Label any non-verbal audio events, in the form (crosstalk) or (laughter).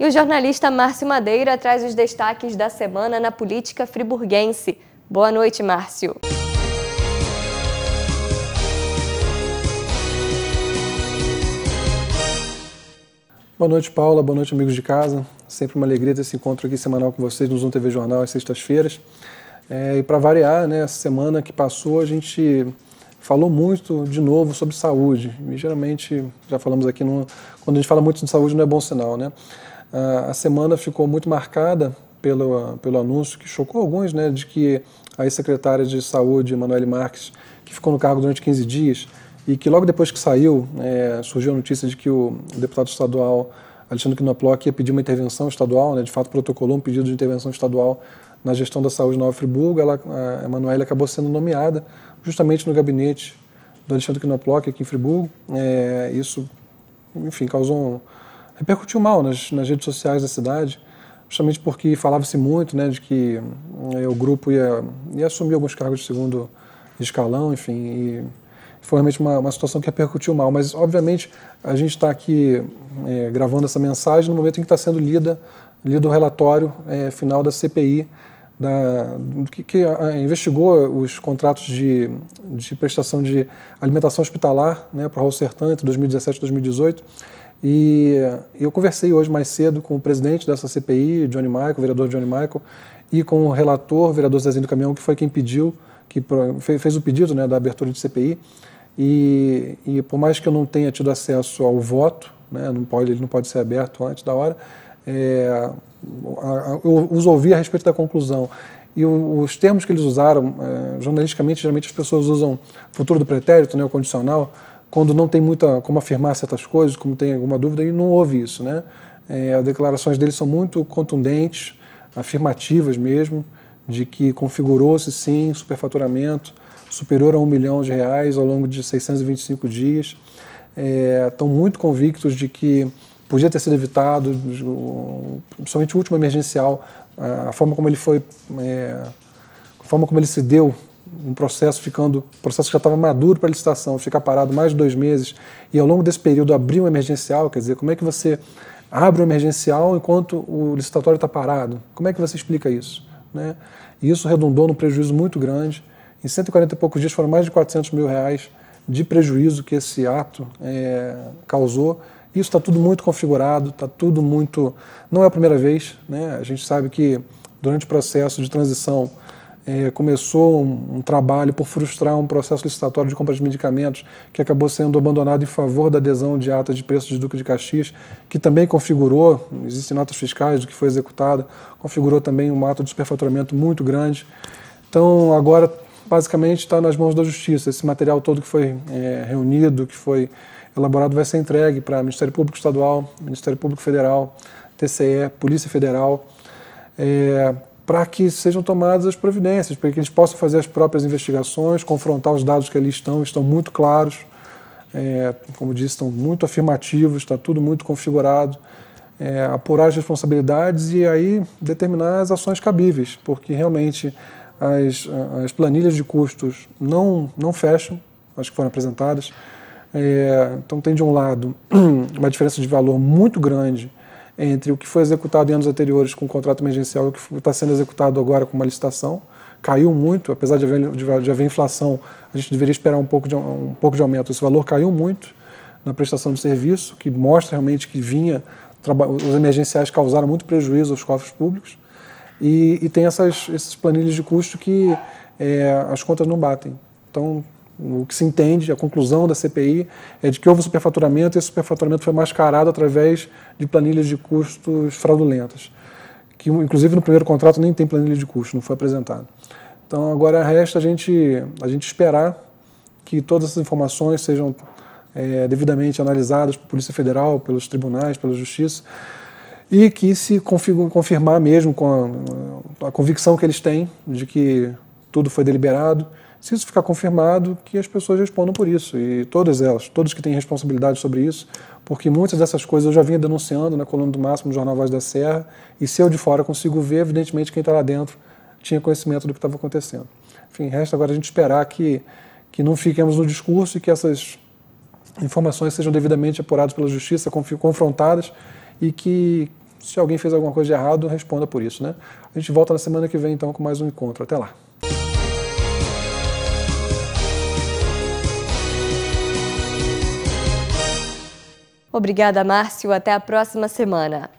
E o jornalista Márcio Madeira traz os destaques da semana na política friburguense. Boa noite, Márcio. Boa noite, Paula. Boa noite, amigos de casa. Sempre uma alegria ter esse encontro aqui semanal com vocês no Zoom TV Jornal às sextas-feiras. É, e para variar, né, essa semana que passou a gente falou muito de novo sobre saúde. E geralmente, já falamos aqui, no, quando a gente fala muito de saúde não é bom sinal, né? a semana ficou muito marcada pelo, pelo anúncio que chocou alguns, né, de que a ex-secretária de Saúde, Emanuele Marques, que ficou no cargo durante 15 dias, e que logo depois que saiu, é, surgiu a notícia de que o deputado estadual Alexandre Knoploch ia pedir uma intervenção estadual, né, de fato protocolou um pedido de intervenção estadual na gestão da saúde na Nova Friburgo, ela, a Emanuele acabou sendo nomeada justamente no gabinete do Alexandre Knoploch aqui em Friburgo. É, isso, enfim, causou um, repercutiu mal nas, nas redes sociais da cidade, justamente porque falava-se muito né, de que eh, o grupo ia, ia assumir alguns cargos de segundo escalão, enfim, e foi realmente uma, uma situação que repercutiu mal. Mas, obviamente, a gente está aqui é, gravando essa mensagem no momento em que está sendo lida, lido o relatório é, final da CPI, da, que, que a, investigou os contratos de, de prestação de alimentação hospitalar né, para o Raul Sertan entre 2017 e 2018. E eu conversei hoje mais cedo com o presidente dessa CPI, Johnny Michael, o vereador Johnny Michael, e com o relator, o vereador Zezinho do Caminhão, que foi quem pediu, que fez o pedido né, da abertura de CPI. E, e, por mais que eu não tenha tido acesso ao voto, né, não pode, ele não pode ser aberto antes da hora, é, eu os ouvi a respeito da conclusão. E os termos que eles usaram, é, jornalisticamente, geralmente as pessoas usam futuro do pretérito, né, o condicional, quando não tem muita como afirmar certas coisas, como tem alguma dúvida, e não houve isso. Né? É, as declarações dele são muito contundentes, afirmativas mesmo, de que configurou-se sim superfaturamento superior a um milhão de reais ao longo de 625 dias. É, estão muito convictos de que podia ter sido evitado, principalmente o último emergencial, a forma como ele foi, é, a forma como ele se deu um processo ficando, processo já estava maduro para licitação, ficar parado mais de dois meses e ao longo desse período abrir um emergencial, quer dizer, como é que você abre um emergencial enquanto o licitatório está parado? Como é que você explica isso? Né? E isso redundou num prejuízo muito grande. Em 140 e poucos dias foram mais de 400 mil reais de prejuízo que esse ato é, causou. Isso está tudo muito configurado, está tudo muito. Não é a primeira vez, né? A gente sabe que durante o processo de transição é, começou um, um, trabalho por frustrar um processo licitatório de compra de medicamentos que acabou sendo abandonado em favor da adesão de atas de preços de Duque de Caxias, que também configurou, existem notas fiscais do que foi executado, configurou também um ato de superfaturamento muito grande. Então, agora, basicamente, está nas mãos da Justiça. Esse material todo que foi é, reunido, que foi elaborado, vai ser entregue para Ministério Público Estadual, Ministério Público Federal, TCE, Polícia Federal. É, para que sejam tomadas as providências, para que eles possam fazer as próprias investigações, confrontar os dados que ali estão, estão muito claros, é, como disse, estão muito afirmativos, está tudo muito configurado, é, apurar as responsabilidades e aí determinar as ações cabíveis, porque realmente as, as planilhas de custos não, não fecham, as que foram apresentadas. É, então tem de um lado (clears throat) uma diferença de valor muito grande entre o que foi executado em anos anteriores com o contrato emergencial e o que está sendo executado agora com uma licitação. Caiu muito, apesar de haver, de, de haver inflação, a gente deveria esperar um pouco, de, um pouco de aumento. Esse valor caiu muito na prestação de serviço, que mostra realmente que vinha, os emergenciais causaram muito prejuízo aos cofres públicos. E, e tem essas, esses planilhas de custo que é, as contas não batem. Então, o que se entende, a conclusão da CPI, é de que houve superfaturamento e esse superfaturamento foi mascarado através de planilhas de custos fraudulentas, que inclusive no primeiro contrato nem tem planilha de custo, não foi apresentado. Então agora resta a gente, a gente esperar que todas essas informações sejam é, devidamente analisadas pela Polícia Federal, pelos tribunais, pela Justiça, e que se confirmar mesmo com a, a convicção que eles têm de que tudo foi deliberado, se isso ficar confirmado, que as pessoas respondam por isso. E todas elas, todos que têm responsabilidade sobre isso, porque muitas dessas coisas eu já vinha denunciando na coluna do Máximo, no Jornal Voz da Serra, e se eu de fora consigo ver, evidentemente quem está lá dentro tinha conhecimento do que estava acontecendo. Enfim, resta agora a gente esperar que, que não fiquemos no discurso e que essas informações sejam devidamente apuradas pela justiça, confrontadas e que, se alguém fez alguma coisa de errado, responda por isso. Né? A gente volta na semana que vem, então, com mais um encontro. Até lá. Obrigada, Márcio. Até a próxima semana.